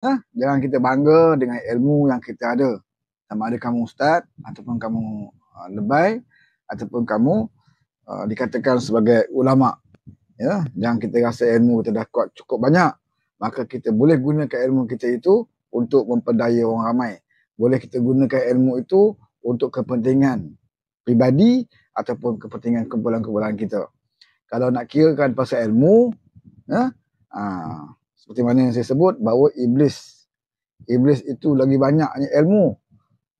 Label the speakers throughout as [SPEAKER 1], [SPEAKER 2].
[SPEAKER 1] Ha? Jangan kita bangga dengan ilmu yang kita ada. Sama ada kamu ustaz ataupun kamu uh, lebay ataupun kamu uh, dikatakan sebagai ulama. Ya, jangan kita rasa ilmu kita dah kuat cukup banyak, maka kita boleh gunakan ilmu kita itu untuk memperdaya orang ramai. Boleh kita gunakan ilmu itu untuk kepentingan pribadi ataupun kepentingan kumpulan-kumpulan kita. Kalau nak kirakan pasal ilmu, ya, uh, seperti mana yang saya sebut bahawa iblis iblis itu lagi banyaknya ilmu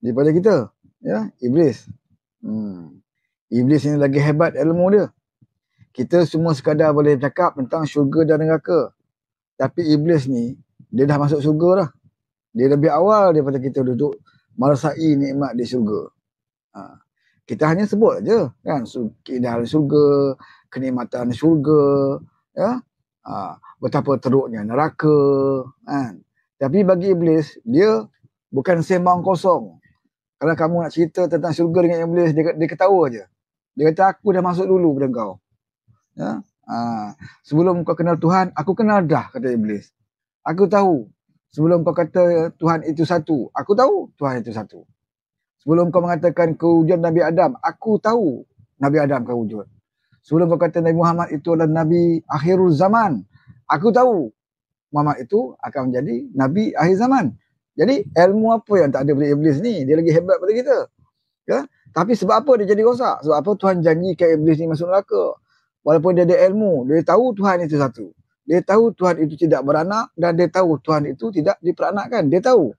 [SPEAKER 1] daripada kita ya iblis hmm. iblis ini lagi hebat ilmu dia kita semua sekadar boleh cakap tentang syurga dan neraka tapi iblis ni dia dah masuk syurga dah dia lebih awal daripada kita duduk merasai nikmat di syurga ha. kita hanya sebut aja kan keindahan syurga kenikmatan syurga ya Ha, betapa teruknya neraka kan tapi bagi iblis dia bukan sembang kosong kalau kamu nak cerita tentang syurga dengan iblis dia, dia ketawa aje dia kata aku dah masuk dulu pada kau ya ha, sebelum kau kenal Tuhan aku kenal dah kata iblis aku tahu sebelum kau kata Tuhan itu satu aku tahu Tuhan itu satu sebelum kau mengatakan kewujudan Nabi Adam aku tahu Nabi Adam kewujudan Sebelum kau kata Nabi Muhammad itu adalah Nabi akhirul zaman. Aku tahu Muhammad itu akan menjadi Nabi akhir zaman. Jadi ilmu apa yang tak ada pada Iblis ni? Dia lagi hebat pada kita. Ya? Tapi sebab apa dia jadi rosak? Sebab apa Tuhan janjikan Iblis ni masuk neraka? Walaupun dia ada ilmu, dia tahu Tuhan itu satu. Dia tahu Tuhan itu tidak beranak dan dia tahu Tuhan itu tidak diperanakkan. Dia tahu.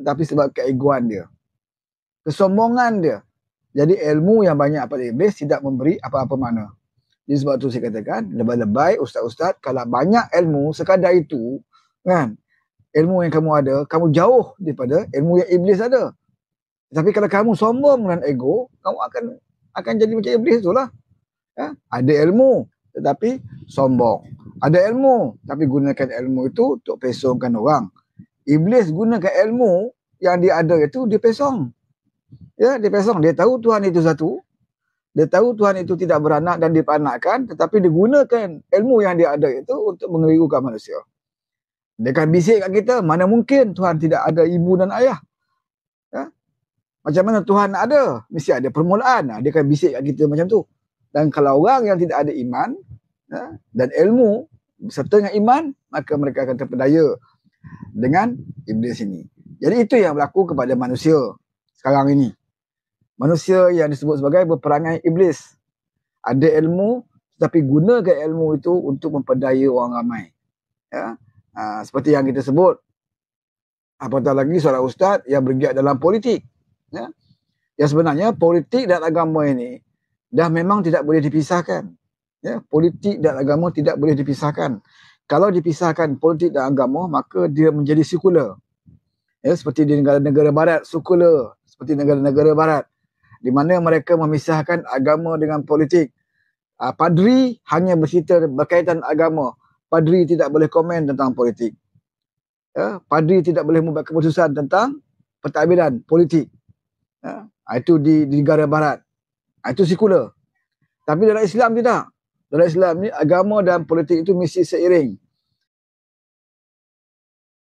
[SPEAKER 1] Tetapi sebab keeguan dia. Kesombongan dia. Jadi ilmu yang banyak pada Iblis tidak memberi apa-apa makna. Jadi sebab tu saya katakan lebih-lebih ustaz-ustaz kalau banyak ilmu sekadar itu kan ilmu yang kamu ada kamu jauh daripada ilmu yang iblis ada. Tapi kalau kamu sombong dan ego kamu akan akan jadi macam iblis lah. Ya? Ada ilmu tetapi sombong. Ada ilmu tapi gunakan ilmu itu untuk pesongkan orang. Iblis gunakan ilmu yang dia ada itu dia pesong. Ya, dia pesong. Dia tahu Tuhan itu satu. Dia tahu Tuhan itu tidak beranak dan diperanakkan tetapi digunakan ilmu yang dia ada itu untuk mengelirukan manusia. Dia akan bisik kat kita, mana mungkin Tuhan tidak ada ibu dan ayah. Ya? Macam mana Tuhan ada? Mesti ada permulaan. Dia akan bisik kat kita macam tu. Dan kalau orang yang tidak ada iman ya, dan ilmu serta dengan iman, maka mereka akan terpedaya dengan iblis ini. Jadi itu yang berlaku kepada manusia sekarang ini manusia yang disebut sebagai berperangai iblis. Ada ilmu tetapi gunakan ilmu itu untuk memperdaya orang ramai. Ya? Ha, seperti yang kita sebut. Apatah lagi seorang ustaz yang bergiat dalam politik. Ya? Yang sebenarnya politik dan agama ini dah memang tidak boleh dipisahkan. Ya? Politik dan agama tidak boleh dipisahkan. Kalau dipisahkan politik dan agama maka dia menjadi sekular. Ya, seperti di negara-negara barat, sekular. Seperti negara-negara barat di mana mereka memisahkan agama dengan politik. Uh, padri hanya bercerita berkaitan agama. Padri tidak boleh komen tentang politik. Uh, padri tidak boleh membuat keputusan tentang pertabiran politik. Uh, itu di, di negara barat. Uh, itu sekular. Tapi dalam Islam tidak. Dalam Islam ni agama dan politik itu mesti seiring.